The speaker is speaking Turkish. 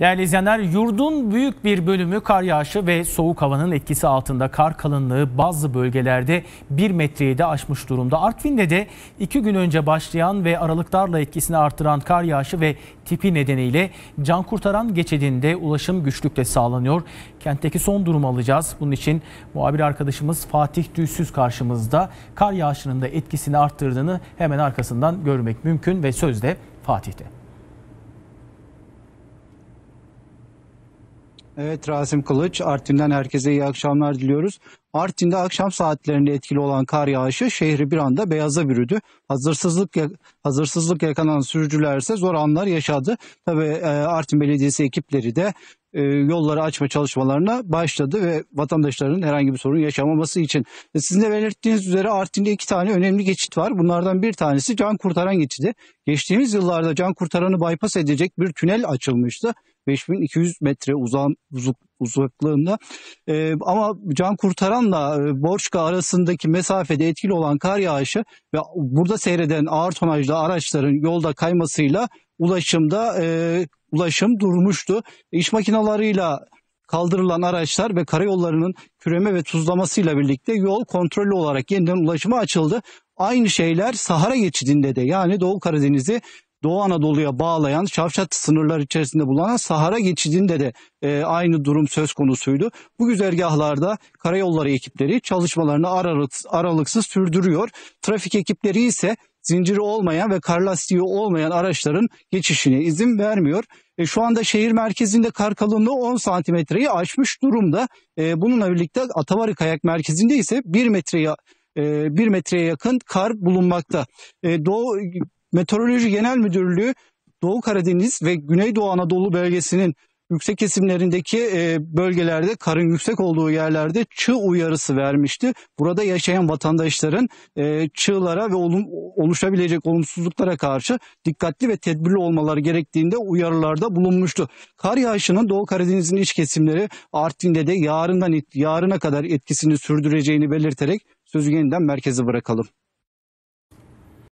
Değerli izleyenler, yurdun büyük bir bölümü kar yağışı ve soğuk havanın etkisi altında kar kalınlığı bazı bölgelerde 1 metreyi de aşmış durumda. Artvin'de de 2 gün önce başlayan ve aralıklarla etkisini artıran kar yağışı ve tipi nedeniyle can kurtaran geçidinde ulaşım güçlükle sağlanıyor. Kentteki son durumu alacağız. Bunun için muhabir arkadaşımız Fatih Düzsüz karşımızda kar yağışının da etkisini arttırdığını hemen arkasından görmek mümkün ve sözde Fatih'te. Evet Rasim Kılıç, Artvin'den herkese iyi akşamlar diliyoruz. Artvin'de akşam saatlerinde etkili olan kar yağışı şehri bir anda beyaza bürüdü. Hazırsızlık hazırsızlık yakalan sürücülerse zor anlar yaşadı. Tabii e, Artvin Belediyesi ekipleri de e, yolları açma çalışmalarına başladı ve vatandaşların herhangi bir sorun yaşamaması için. E, sizin de belirttiğiniz üzere Artvin'de iki tane önemli geçit var. Bunlardan bir tanesi can kurtaran geçidi. Geçtiğimiz yıllarda can kurtaranı bypass edecek bir tünel açılmıştı. 5200 metre uzan, uzuk, uzaklığında. E, ama can kurtaranla e, Borçka arasındaki mesafede etkili olan kar yağışı ve burada seyreden ağır tonajlı araçların yolda kaymasıyla ulaşımda e, ulaşım durmuştu. İş makinalarıyla kaldırılan araçlar ve karayollarının küreme ve tuzlamasıyla birlikte yol kontrollü olarak yeniden ulaşıma açıldı. Aynı şeyler Sahara geçidinde de yani Doğu Karadeniz'i Doğu Anadolu'ya bağlayan Şavşat sınırlar içerisinde bulunan Sahara geçidinde de e, aynı durum söz konusuydu. Bu güzergahlarda karayolları ekipleri çalışmalarını aralıksız, aralıksız sürdürüyor. Trafik ekipleri ise zinciri olmayan ve kar lastiği olmayan araçların geçişine izin vermiyor. E, şu anda şehir merkezinde kar kalınlığı 10 santimetreyi aşmış durumda. E, bununla birlikte Atavarı Kayak Merkezi'nde ise 1 metreye 1 e, metreye yakın kar bulunmakta. E, Doğu Meteoroloji Genel Müdürlüğü Doğu Karadeniz ve Güneydoğu Anadolu bölgesinin yüksek kesimlerindeki e, bölgelerde karın yüksek olduğu yerlerde çığ uyarısı vermişti. Burada yaşayan vatandaşların e, çığlara ve oluşabilecek olumsuzluklara karşı dikkatli ve tedbirli olmaları gerektiğinde uyarılarda bulunmuştu. Kar yağışının Doğu Karadeniz'in iç kesimleri Artvin'de de yarından yarına kadar etkisini sürdüreceğini belirterek sözü yeniden merkeze bırakalım.